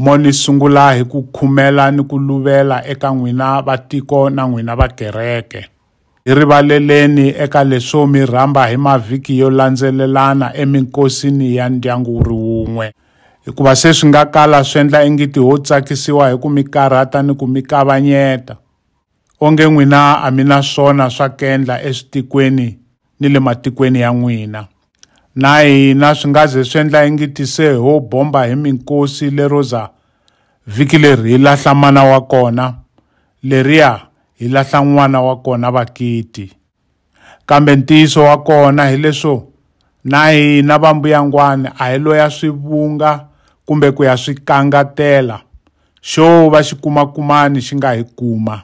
mo ni sungula hi ku khumela ni ku luvela eka n'wina vatiko na n'wina va kereke hi rivaleleni eka leswo mi rhamba hi mavhiki yo landzelelana eminkosini ya ndyangu wu ri wun'we hikuva se swi nga kala swi endla engiti ho tsakisiwa hi ku mi karhata ni ku mi kavanyeta onge n'wina a mi na swona swa kendla eswitikweni ni le matikweni ya n'wina na hina swi nga ze swi endla ingiti se ho bomba hi minkosi lero za vhiki leri hi lahla mana wa kona leriya hi lahla n'wana wa kona vakiti kambe ntiyiso wa kona hi leswo na hina va mbuyangwani a hi lo ya swi vunga kumbe ku ya swi kangatela xo va xikumakumani xi nga hi kuma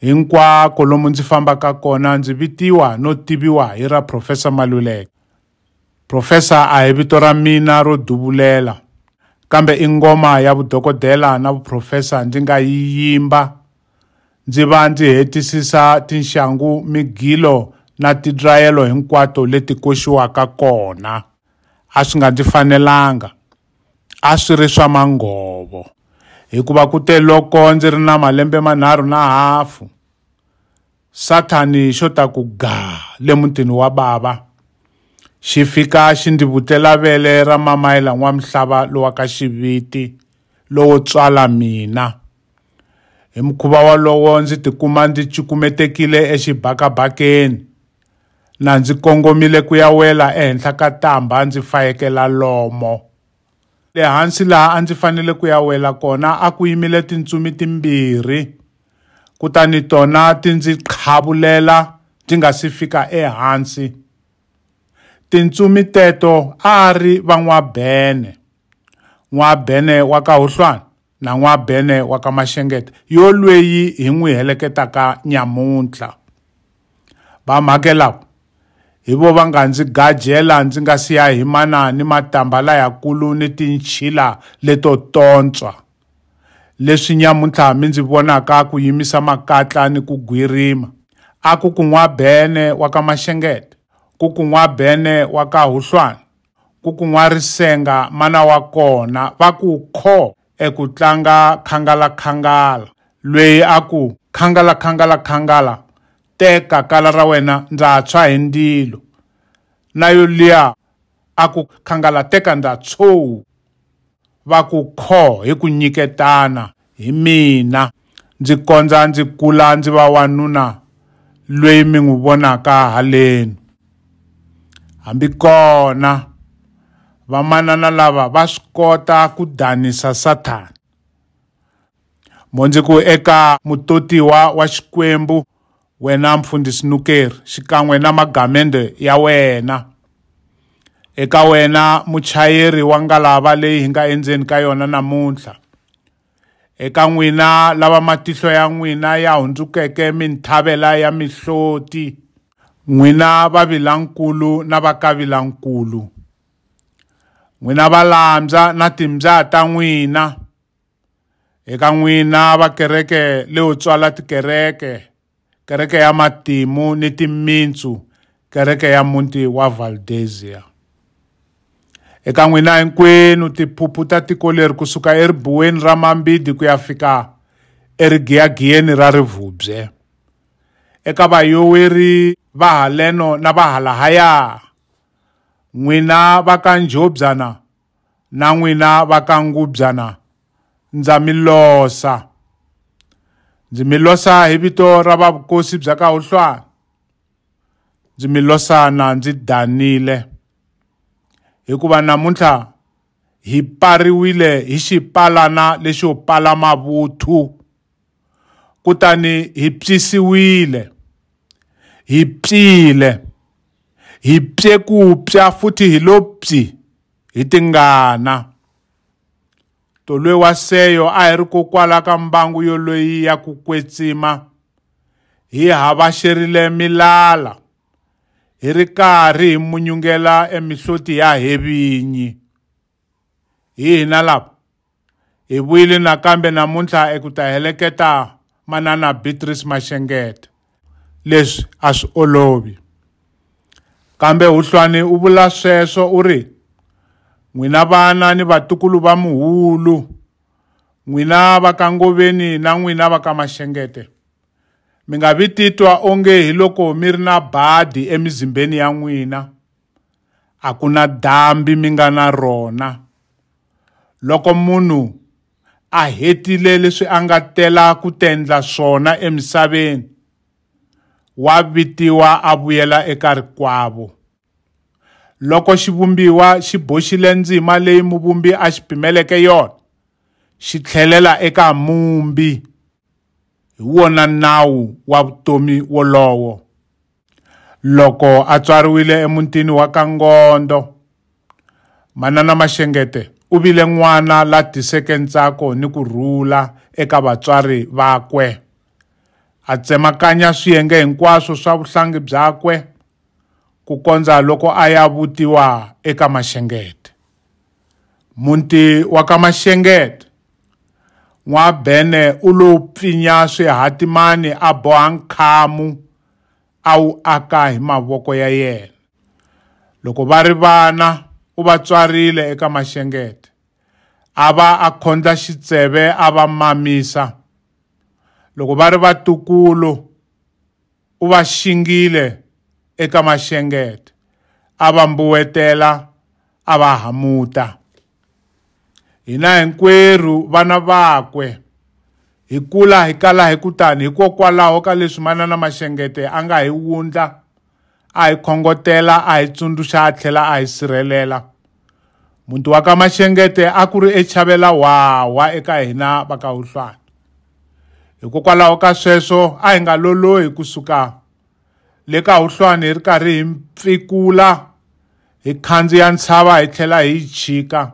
hinkwako lomu ndzi fambaka kona ndzi vitiwa no tiviwa hi ra profesa maluleke profesa a hi vito ra mina ro duvulela kambe i ngoma ya vudokodela na vuprofesa ndzi nga yi yimba ndzi va ndzi hetisisa tinxangu migilo na tidrayelo hinkwato leti koxiwaka kona a swi nga ndzi fanelanga a swi ri swa manghovo hikuva ku te loko ndzi ri na malembe manharhu na hafu sathani xo ta ku ga le mutini wa bava xi fika xi ndzi vutela vele ra mamayela n'wamhlava lowa ka xiviti lowo tswala mina hi mukhuva walowo ndzi tikuma ndzi cukumetekile exibakabakeni na ndzi kongomile ku ya wela ehenhla ka tamba ndzi fayekela lomo le hansi laha a ndzi fanele ku ya wela kona a ku yimile tintsumi timbirhi kutani tona ti ndzi qhavulela ndzi nga si fika ehansi tintsumi teto a a ri van'wabene n'wabene wa ka hohlwana na n'wabene wa ka maxengeta yo lweyi hi n'wi heleketaka nyamuntlha vamhake lava hi vo va nga ndzi gajela ndzi nga siya hi mana ni matamba layakulu ni tinchila leto tontswa leswi nyamuntlha mi ndzi vonaka ku yimisa makatla ni ku gwirima a ku ku n'wabene wa ka maxengeta kukunwa bene wakahuhlwana kukunwa risenga mana wa kona vakukho ekutlanga khangala khangala lweyi aku khangala khangala khangala teka kala ra wena ndza tshwa hi ndilo na yo liya aku khangala teka ndza tshowu vakukho hi ku nyiketana hi mina ndzi kondza ndzi kula ndzi va wanuna lweyi mi n'wi vonaka haleni hambi kona vamanana lava va swi kota ku danisa sathana mondziku eka mutotiwa wa xikwembu wena mfundhisi nukeri xikan'we na magamende ya wena eka wena muchayeri wa ngalava leyi hi nga endzeni ka yona namuntlha eka n'wina lava matihlo ya n'wina ya hundzukeke mintlhavela ya mihloti n'wina vavilankulu na vakavilankulu n'wina valambya na timbya ta n'wina eka n'wina vakereke leyo tswala tikereke kereke ya matimu ni timintsu kereke ya munti wa valdesia eka n'wina hinkwenu tiphuphu ta tiko leri kusuka eribuweni ra mambidi ku ya fika erigiyagiyeni ra rivhubye eka vayoweri vaha leno na vaha lahaya n'wina va ka njhobyana na n'wina va ka ngubyana ndza mi losa ndzi mi losa hi vito ra vavukosi bya ka huhlwani ndzi mi losana ndzi danile hikuva namuntlha hi pariwile hi xipalana lexo pala mavuthu kutani hi hi psile hi pse ku psa futhi hi lo psi hi tingana tolwe wa seyo a hi ri kokwala ka mbangu yo loyi ya ku kwetsima hi havaxerile milala hi ri karhi hi munyungela emihloti ya hevinyi hi hina lava hi vuyile nakambe namuntlha eku ta heleketa manana beatrice maxengeta leswi a swi olovi kambe Huhlwani u vula sweswo u ri n'wina vana ni vatukulu va muhulu n'wina va ka Ngoveni na n'wina va ka Maxengete mi nga vi titwa onge hi loko mi ri na badi emizimbeni ya n'wina a ku na dambi mi nga na rona loko munhu a hetile leswi a nga tela ku tendla swona emisaveni wa vitiwa a vuyela eka rikwavo loko xivumbiwa xi boxile ndzima leyi muvumbi a xi pimeleke yona xi tlhelela eka mumbi hi wona nawu wa vutomi wolowo loko a tswariwile emutini wa kangondo manana maxengete u vile n'wana la tiseke ntsako ni ku rhula eka vatswari vakwe a tsemakanya swiyenge hinkwaswo swa vuhlangi byakwe ku kondza loko a ya vutiwa eka Maxengeta. Muti wa ka Maxengeta n'wabene u lo pfinya swihatimani a boha nkhamu a wu aka hi mavoko ya yena. Loko va ri vana u va tswarile eka Maxengeta a va a khondla xitseve a va mamisa loko va ri vatukulu u va xingile eka maxengeta a va mbuwetela a va hamuta hina hinkwerhu vana vakwe hi kula hi kala hi kutani hikokwalaho ka leswi manana maxengete a nga hi wundla a hi khongotela a hi tsundzuxa a tlhela a hi sirhelela muti wa ka maxengete a ku ri echavelawhawa eka hina va ka wuhlwana hikokwalaho ka sweswo a hi nga lolohi kusuka le ka huhlwani hi ri karhi hi mpfikula hi khandziya ntshava hi tlhela hi chika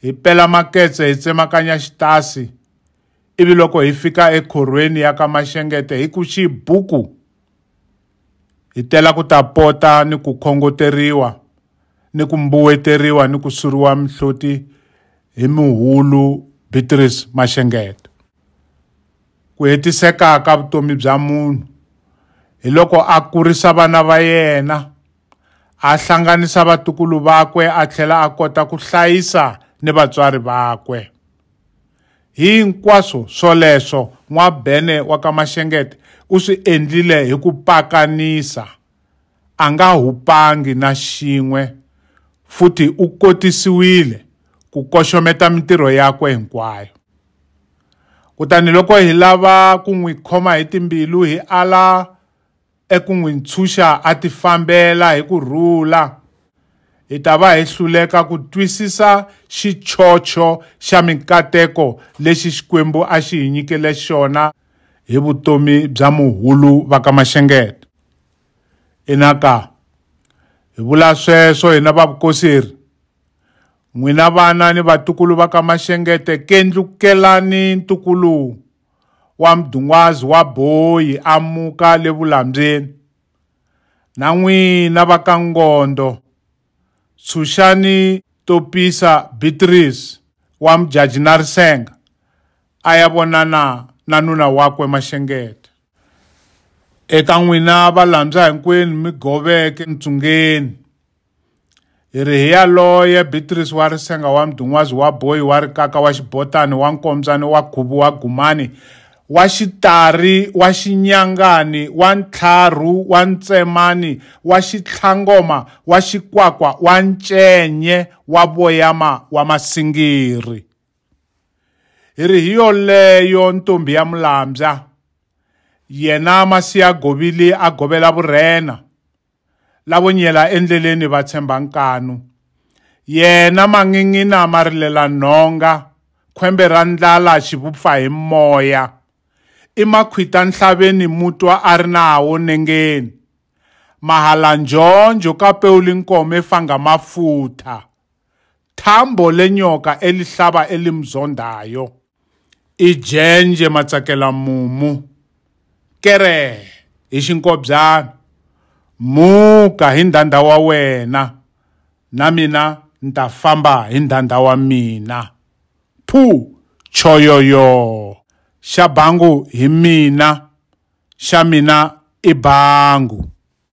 hi pela maketse hi tsemakanya xitasi ivi loko hi fika ekhorhweni ya ka maxengete hi ku xibuku hi tela ku ta pota ni ku khongoteriwa ni ku mbuweteriwa ni ku suriwa mihloti hi muhulu beatrice maxengete ku hetisekaka vutomi bya munhu hi loko a kurisa vana va yena a hlanganisa vatukulu vakwe a tlhela a kota ku hlayisa ni vatswari vakwe hinkwaswo swoleswo n'wabene wa ka maxengete u swi endlile hi ku pakanisa a nga hupangi na xin'we futhi u kotisiwile ku koxometa mintirho yakwe hinkwayo kutani loko hi lava ku n'wi khoma hi timbilu hi ala eku n'wi ntshuxa a ti fambela hi ku rhula hi ta va hi hluleka ku twisisa xichocho xa minkateko lexi Xikwembu a xi hi nyikele xona hi vutomi bya muhulu va ka Maxengeta inaka hi vula sweswo hina vavukoseri n'wina vana ni vatukulu va ka maxengete kendlukelani ntukulu wa mdungwazi wa boyi amuka le vulambyeni na n'wina va ka ngondo tshunxani topisa beatrice wa mujaji narisenga a ya vonana na nuna wakwe maxengete eka n'wina valambya hinkwenu mi goveke ntsungeni rihiya loye beatrice wa risenga wa mdun'wazi wa boyi wa rikaka wa xibotani wa nkombyani wa gubu wa gumani wa xitarhi wa xinyangani wa ntlharhu wa ntsemani wa xitlhangoma wa xikwakwa wa ncenye wa voyama wa masingiri hi ri hi yoleyo ntombi ya mulambya yena masi ya govile a govela vurhena lavo nyela endleleni va tshemba nkanu yena mangin'ina ma rilela nhonga khwembe ra ndlala xivupfa hi moya i makhwita nhlaveni mutwa a ri na hawo nengeni mahalanjonjo kapewuli nkomo efanga mafutha thambo lenyoka elihlaba elimzondayo ijenje matsakela mumu kere hi xinkobyana muka hi ndhandha wa wena na mina ni ta famba hi ndhandha wa mina phu choyoyo xa bangu hi mina xa mina i bangu